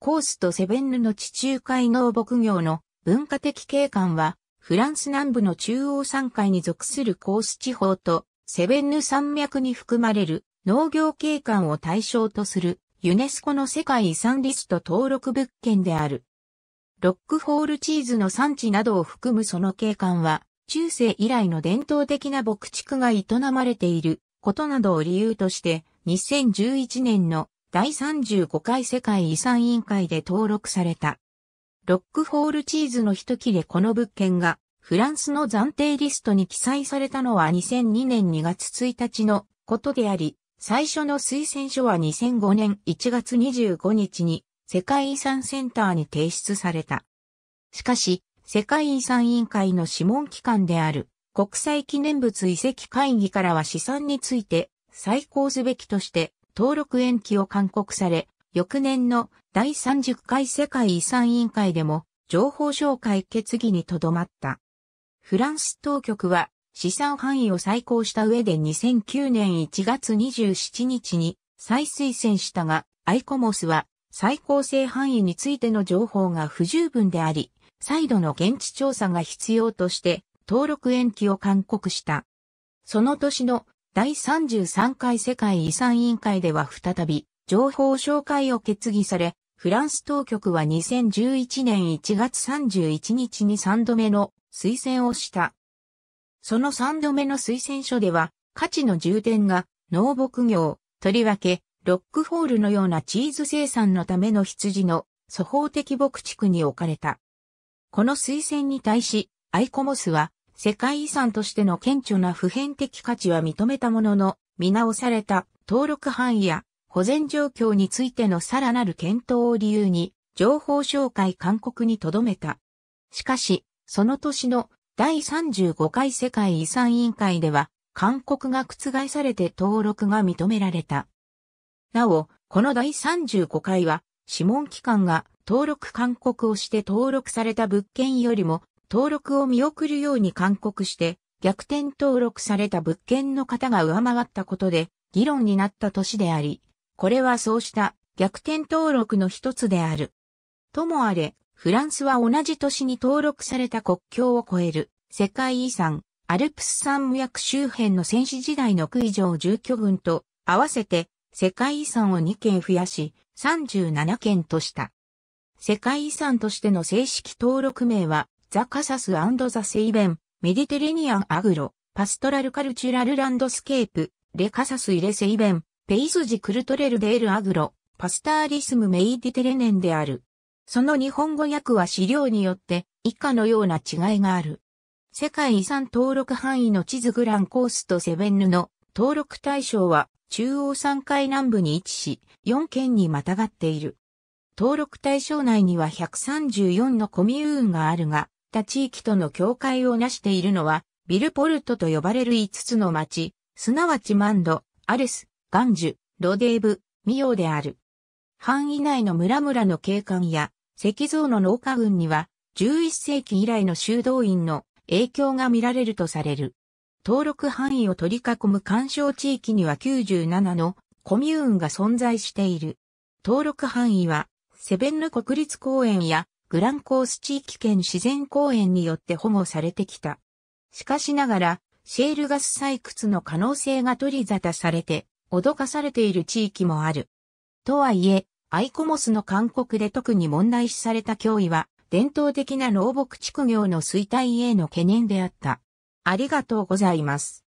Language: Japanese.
コースとセベンヌの地中海農牧業の文化的景観は、フランス南部の中央山海に属するコース地方とセベンヌ山脈に含まれる農業景観を対象とするユネスコの世界遺産リスト登録物件である。ロックホールチーズの産地などを含むその景観は、中世以来の伝統的な牧畜が営まれていることなどを理由として、2011年の第35回世界遺産委員会で登録された。ロックフォールチーズの一切れこの物件がフランスの暫定リストに記載されたのは2002年2月1日のことであり、最初の推薦書は2005年1月25日に世界遺産センターに提出された。しかし、世界遺産委員会の諮問機関である国際記念物遺跡会議からは資産について再考すべきとして登録延期を勧告され、翌年の第30回世界遺産委員会でも情報紹介決議にとどまった。フランス当局は資産範囲を再考した上で2009年1月27日に再推薦したが、アイコモスは再構成範囲についての情報が不十分であり、再度の現地調査が必要として登録延期を勧告した。その年の第33回世界遺産委員会では再び、情報紹介を決議され、フランス当局は2011年1月31日に3度目の推薦をした。その3度目の推薦書では、価値の重点が農牧業、とりわけ、ロックホールのようなチーズ生産のための羊の粗法的牧畜に置かれた。この推薦に対し、アイコモスは世界遺産としての顕著な普遍的価値は認めたものの、見直された登録範囲や保全状況についてのさらなる検討を理由に、情報紹介勧告に留めた。しかし、その年の第35回世界遺産委員会では、勧告が覆されて登録が認められた。なお、この第35回は、諮問機関が登録勧告をして登録された物件よりも登録を見送るように勧告して、逆転登録された物件の方が上回ったことで、議論になった年であり、これはそうした逆転登録の一つである。ともあれ、フランスは同じ年に登録された国境を越える世界遺産、アルプス山脈周辺の戦死時代の区以上住居群と合わせて世界遺産を2件増やし37件とした。世界遺産としての正式登録名はザ・カサスザ・セイベン、メディテレニアン・アグロ、パストラル・カルチュラル・ランドスケープ、レ・カサス・イレ・セイベン、ペイスジ・クルトレル・デール・アグロ、パスターリスム・メイディテレネンである。その日本語訳は資料によって以下のような違いがある。世界遺産登録範囲の地図グランコースとセベンヌの登録対象は中央山階南部に位置し、4県にまたがっている。登録対象内には134のコミューンがあるが、った地域との境界をなしているのは、ビルポルトと呼ばれる5つの町、すなわちマンド、アレス、ガンジュ、ロデーブ、ミオである。範囲内の村々の景観や石像の農家群には11世紀以来の修道院の影響が見られるとされる。登録範囲を取り囲む干渉地域には97のコミューンが存在している。登録範囲はセベンヌ国立公園やグランコース地域圏自然公園によって保護されてきた。しかしながら、シェールガス採掘の可能性が取り沙汰されて、脅かされている地域もある。とはいえ、アイコモスの勧告で特に問題視された脅威は、伝統的な老木畜業の衰退への懸念であった。ありがとうございます。